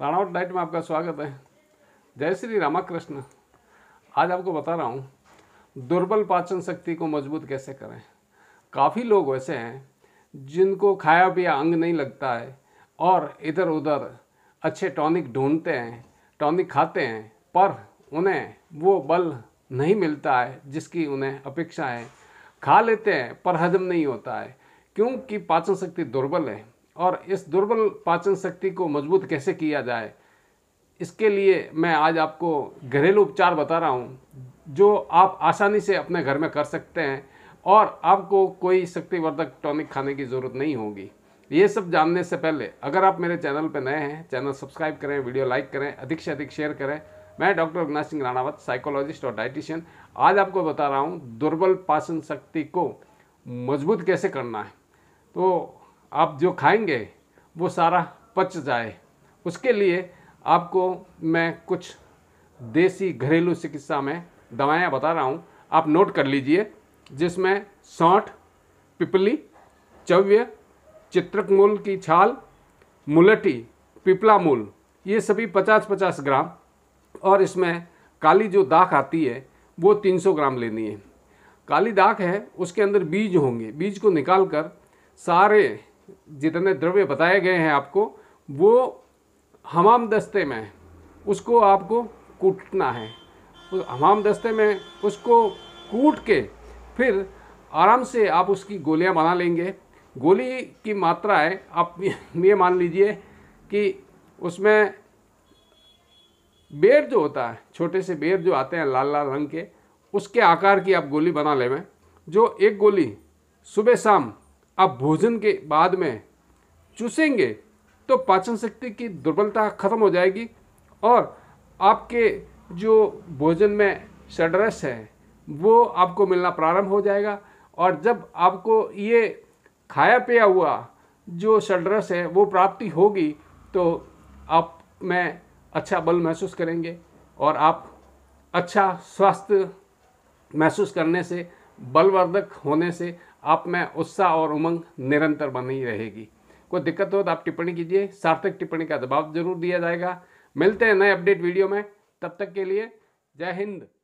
राणावट diet में आपका स्वागत है जय श्री रामाकृष्ण आज आपको बता रहा हूँ दुर्बल पाचन शक्ति को मजबूत कैसे करें काफ़ी लोग वैसे हैं जिनको खाया पिया अंग नहीं लगता है और इधर उधर अच्छे टॉनिक ढूंढते हैं टॉनिक खाते हैं पर उन्हें वो बल नहीं मिलता है जिसकी उन्हें अपेक्षा है खा लेते हैं पर हजम नहीं होता है क्योंकि पाचन शक्ति दुर्बल है और इस दुर्बल पाचन शक्ति को मजबूत कैसे किया जाए इसके लिए मैं आज आपको घरेलू उपचार बता रहा हूँ जो आप आसानी से अपने घर में कर सकते हैं और आपको कोई शक्तिवर्धक टॉनिक खाने की ज़रूरत नहीं होगी ये सब जानने से पहले अगर आप मेरे चैनल पर नए हैं चैनल सब्सक्राइब करें वीडियो लाइक करें अधिक से अधिक शेयर करें मैं डॉक्टर अविनाश सिंह राणावत साइकोलॉजिस्ट और डाइटिशियन आज आपको बता रहा हूँ दुर्बल पाचन शक्ति को मजबूत कैसे करना है तो आप जो खाएंगे वो सारा पच जाए उसके लिए आपको मैं कुछ देसी घरेलू चिकित्सा में दवाइयाँ बता रहा हूँ आप नोट कर लीजिए जिसमें सौठ पिपली चव्य चित्रक मूल की छाल मुलटी पिपला मूल ये सभी पचास पचास ग्राम और इसमें काली जो दाख आती है वो तीन सौ ग्राम लेनी है काली दाख है उसके अंदर बीज होंगे बीज को निकाल कर सारे जितने द्रव्य बताए गए हैं आपको वो हमाम दस्ते में उसको आपको कूटना है उस हमाम दस्ते में उसको कूट के फिर आराम से आप उसकी गोलियां बना लेंगे गोली की मात्रा है आप ये मान लीजिए कि उसमें बेर जो होता है छोटे से बेर जो आते हैं लाल लाल रंग के उसके आकार की आप गोली बना लेवें जो एक गोली सुबह शाम आप भोजन के बाद में चूसेंगे तो पाचन शक्ति की दुर्बलता खत्म हो जाएगी और आपके जो भोजन में सडरस है वो आपको मिलना प्रारंभ हो जाएगा और जब आपको ये खाया पिया हुआ जो सडरस है वो प्राप्ति होगी तो आप में अच्छा बल महसूस करेंगे और आप अच्छा स्वास्थ्य महसूस करने से बलवर्धक होने से आप में उत्साह और उमंग निरंतर बनी रहेगी कोई दिक्कत हो तो आप टिप्पणी कीजिए सार्थक टिप्पणी का दबाव जरूर दिया जाएगा मिलते हैं नए अपडेट वीडियो में तब तक के लिए जय हिंद